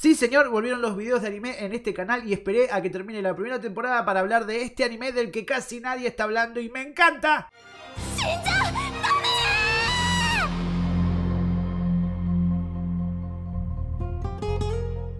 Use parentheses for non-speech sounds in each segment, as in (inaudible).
Sí, señor, volvieron los videos de anime en este canal y esperé a que termine la primera temporada para hablar de este anime del que casi nadie está hablando y me encanta.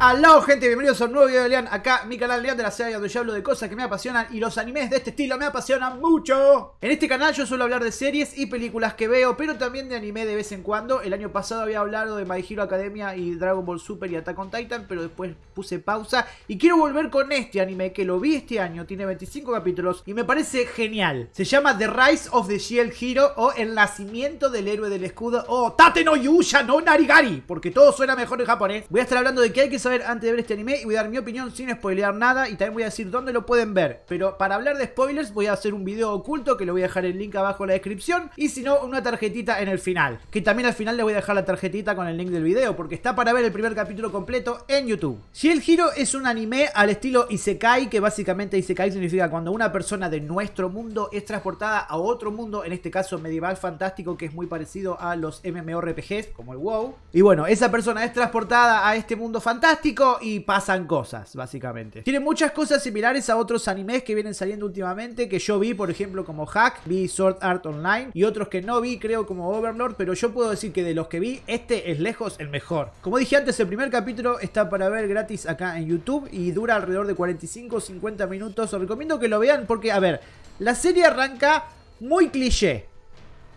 Aló gente, bienvenidos a un nuevo video de Lean, acá mi canal Lean de la serie donde yo hablo de cosas que me apasionan y los animes de este estilo me apasionan mucho. En este canal yo suelo hablar de series y películas que veo, pero también de anime de vez en cuando. El año pasado había hablado de My Hero Academia y Dragon Ball Super y Attack on Titan, pero después puse pausa y quiero volver con este anime que lo vi este año, tiene 25 capítulos y me parece genial. Se llama The Rise of the Shield Hero o El Nacimiento del Héroe del Escudo o Tate no Yuya no Narigari, porque todo suena mejor en japonés. Voy a estar hablando de que hay que saber antes de ver este anime y voy a dar mi opinión sin spoilear nada y también voy a decir dónde lo pueden ver. Pero para hablar de spoilers voy a hacer un video oculto que lo voy a dejar el link abajo en la descripción y si no una tarjetita en el final. Que también al final les voy a dejar la tarjetita con el link del video porque está para ver el primer capítulo completo en YouTube. Shield Hero es un anime al estilo Isekai que básicamente Isekai significa cuando una persona de nuestro mundo es transportada a otro mundo, en este caso medieval fantástico que es muy parecido a los MMORPGs como el WoW. Y bueno, esa persona es transportada a este mundo fantástico y pasan cosas, básicamente. Tiene muchas cosas similares a otros animes que vienen saliendo últimamente, que yo vi, por ejemplo, como Hack, vi Sword Art Online y otros que no vi, creo como Overlord, pero yo puedo decir que de los que vi, este es lejos el mejor. Como dije antes, el primer capítulo está para ver gratis acá en YouTube y dura alrededor de 45 o 50 minutos. Os recomiendo que lo vean porque, a ver, la serie arranca muy cliché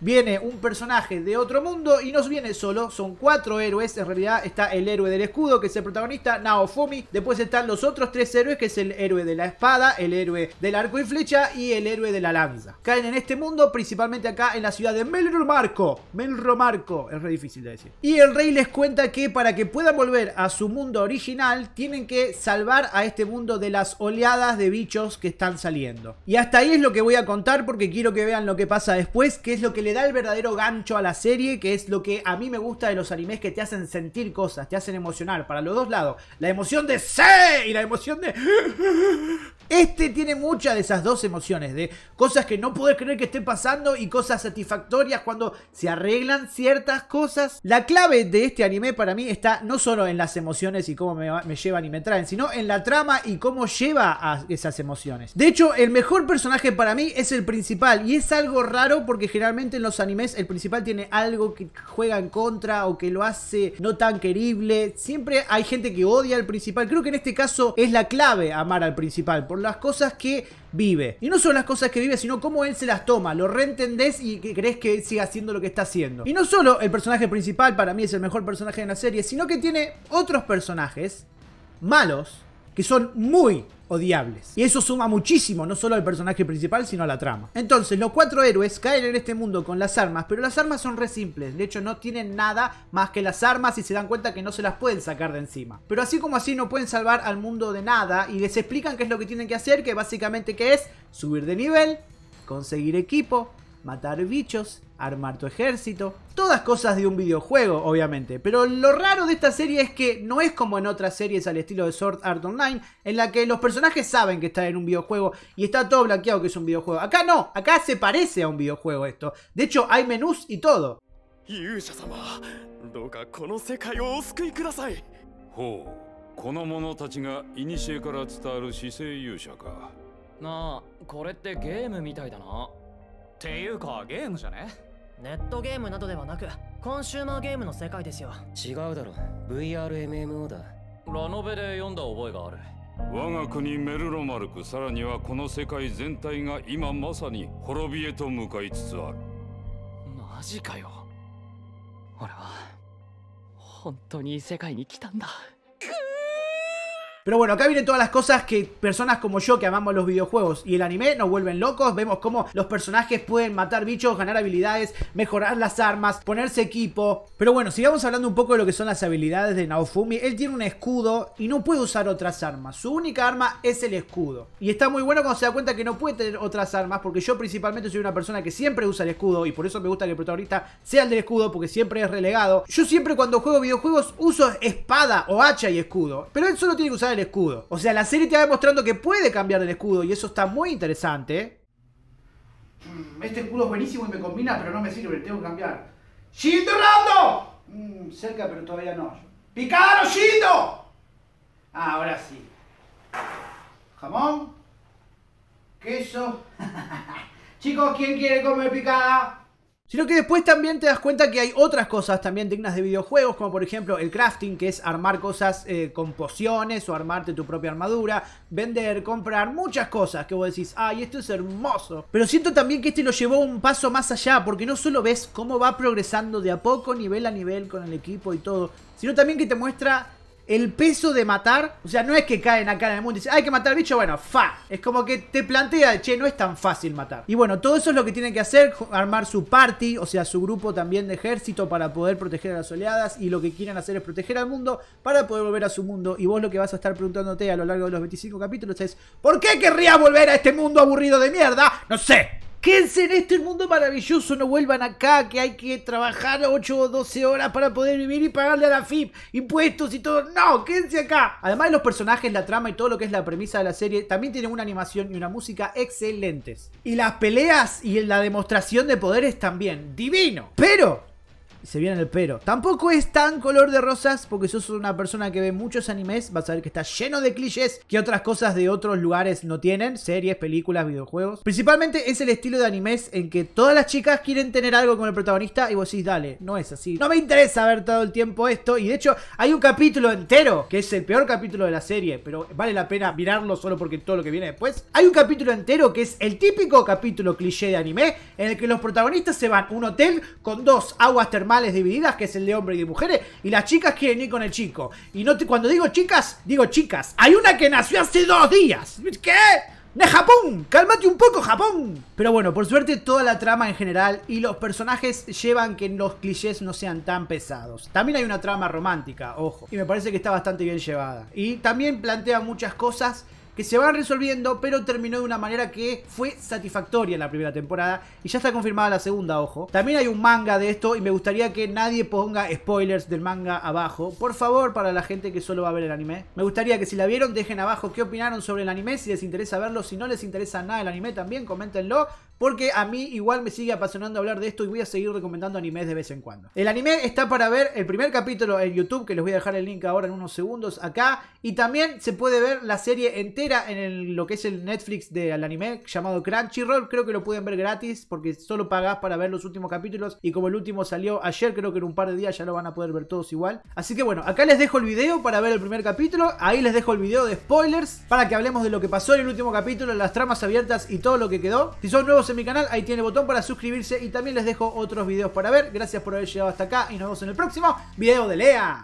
viene un personaje de otro mundo y nos viene solo. Son cuatro héroes. En realidad está el héroe del escudo, que es el protagonista, Naofumi. Después están los otros tres héroes, que es el héroe de la espada, el héroe del arco y flecha y el héroe de la lanza. Caen en este mundo, principalmente acá en la ciudad de Melromarco. Melromarco, es re difícil de decir. Y el rey les cuenta que para que puedan volver a su mundo original, tienen que salvar a este mundo de las oleadas de bichos que están saliendo. Y hasta ahí es lo que voy a contar porque quiero que vean lo que pasa después, que es lo que le da el verdadero gancho a la serie, que es lo que a mí me gusta de los animes que te hacen sentir cosas, te hacen emocionar, para los dos lados. La emoción de sé y la emoción de... (gasps) Este tiene muchas de esas dos emociones, de cosas que no puedes creer que esté pasando y cosas satisfactorias cuando se arreglan ciertas cosas. La clave de este anime para mí está no solo en las emociones y cómo me, me llevan y me traen, sino en la trama y cómo lleva a esas emociones. De hecho, el mejor personaje para mí es el principal y es algo raro porque generalmente los animes el principal tiene algo que juega en contra o que lo hace no tan querible. Siempre hay gente que odia al principal. Creo que en este caso es la clave amar al principal por las cosas que vive. Y no solo las cosas que vive, sino cómo él se las toma. Lo reentendés y crees que siga haciendo lo que está haciendo. Y no solo el personaje principal para mí es el mejor personaje de la serie, sino que tiene otros personajes malos que son muy odiables. Y eso suma muchísimo, no solo al personaje principal, sino a la trama. Entonces, los cuatro héroes caen en este mundo con las armas, pero las armas son re simples. De hecho, no tienen nada más que las armas y se dan cuenta que no se las pueden sacar de encima. Pero así como así, no pueden salvar al mundo de nada y les explican qué es lo que tienen que hacer, que básicamente que es subir de nivel, conseguir equipo, matar bichos, armar tu ejército. Todas cosas de un videojuego, obviamente. Pero lo raro de esta serie es que no es como en otras series al estilo de Sword Art Online, en la que los personajes saben que están en un videojuego y está todo blanqueado que es un videojuego. Acá no, acá se parece a un videojuego esto. De hecho, hay menús y todo. この者たちが古から伝わる姿勢勇者かなあこれってゲームみたいだなていうかゲームじゃねネットゲームなどではなくコンシューマーゲームの世界ですよ違うだろ VRMMO だラノベで読んだ覚えがある我が国メルロマルクさらにはこの世界全体が今まさに滅びへと向かいつつあるマジかよ俺は本当に異世界に来たんだ Pero bueno, acá vienen todas las cosas que personas como yo que amamos los videojuegos y el anime nos vuelven locos. Vemos cómo los personajes pueden matar bichos, ganar habilidades, mejorar las armas, ponerse equipo. Pero bueno, sigamos hablando un poco de lo que son las habilidades de Naofumi. Él tiene un escudo y no puede usar otras armas. Su única arma es el escudo. Y está muy bueno cuando se da cuenta que no puede tener otras armas porque yo principalmente soy una persona que siempre usa el escudo y por eso me gusta que el protagonista sea el del escudo porque siempre es relegado. Yo siempre cuando juego videojuegos uso espada o hacha y escudo. Pero él solo tiene que usar el escudo. O sea, la serie te va demostrando que puede cambiar el escudo y eso está muy interesante. ¿eh? Mm, este escudo es buenísimo y me combina, pero no me sirve, tengo que cambiar. ¡Shindo Rando! Mm, cerca, pero todavía no. Picado Shindo! Ah, ahora sí. Jamón. Queso. (laughs) Chicos, ¿quién quiere comer picada? Sino que después también te das cuenta que hay otras cosas también dignas de videojuegos, como por ejemplo el crafting, que es armar cosas eh, con pociones o armarte tu propia armadura, vender, comprar, muchas cosas que vos decís, ay, esto es hermoso. Pero siento también que este lo llevó un paso más allá, porque no solo ves cómo va progresando de a poco, nivel a nivel con el equipo y todo, sino también que te muestra el peso de matar. O sea, no es que caen acá en el mundo y dicen, hay que matar al bicho, bueno, fa. Es como que te plantea, che, no es tan fácil matar. Y bueno, todo eso es lo que tienen que hacer, armar su party, o sea, su grupo también de ejército para poder proteger a las oleadas. Y lo que quieren hacer es proteger al mundo para poder volver a su mundo. Y vos lo que vas a estar preguntándote a lo largo de los 25 capítulos es, ¿por qué querría volver a este mundo aburrido de mierda? No sé. Quédense en este mundo maravilloso, no vuelvan acá, que hay que trabajar 8 o 12 horas para poder vivir y pagarle a la FIP impuestos y todo. No, quédense acá. Además de los personajes, la trama y todo lo que es la premisa de la serie, también tienen una animación y una música excelentes. Y las peleas y la demostración de poderes también, divino. Pero se viene el pero. Tampoco es tan color de rosas, porque sos una persona que ve muchos animes, vas a ver que está lleno de clichés que otras cosas de otros lugares no tienen, series, películas, videojuegos. Principalmente es el estilo de animes en que todas las chicas quieren tener algo con el protagonista y vos decís, dale, no es así. No me interesa ver todo el tiempo esto, y de hecho hay un capítulo entero, que es el peor capítulo de la serie, pero vale la pena mirarlo solo porque todo lo que viene después. Hay un capítulo entero que es el típico capítulo cliché de anime, en el que los protagonistas se van a un hotel con dos aguas termales divididas, que es el de hombre y de mujeres, y las chicas quieren ir con el chico. Y no te, cuando digo chicas, digo chicas. Hay una que nació hace dos días. ¿Qué? ¡De Japón! ¡Cálmate un poco, Japón! Pero bueno, por suerte toda la trama en general y los personajes llevan que los clichés no sean tan pesados. También hay una trama romántica, ojo, y me parece que está bastante bien llevada. Y también plantea muchas cosas que se van resolviendo, pero terminó de una manera que fue satisfactoria en la primera temporada y ya está confirmada la segunda, ojo. También hay un manga de esto y me gustaría que nadie ponga spoilers del manga abajo, por favor, para la gente que solo va a ver el anime. Me gustaría que si la vieron dejen abajo qué opinaron sobre el anime, si les interesa verlo, si no les interesa nada el anime también, coméntenlo, porque a mí igual me sigue apasionando hablar de esto y voy a seguir recomendando animes de vez en cuando. El anime está para ver el primer capítulo en YouTube, que les voy a dejar el link ahora en unos segundos acá. Y también se puede ver la serie entera en lo que es el Netflix del anime llamado Crunchyroll. Creo que lo pueden ver gratis porque solo pagás para ver los últimos capítulos. Y como el último salió ayer, creo que en un par de días ya lo van a poder ver todos igual. Así que bueno, acá les dejo el video para ver el primer capítulo. Ahí les dejo el video de spoilers para que hablemos de lo que pasó en el último capítulo, las tramas abiertas y todo lo que quedó. Si son nuevos en mi canal, ahí tiene botón para suscribirse y también les dejo otros videos para ver. Gracias por haber llegado hasta acá y nos vemos en el próximo video de Lea.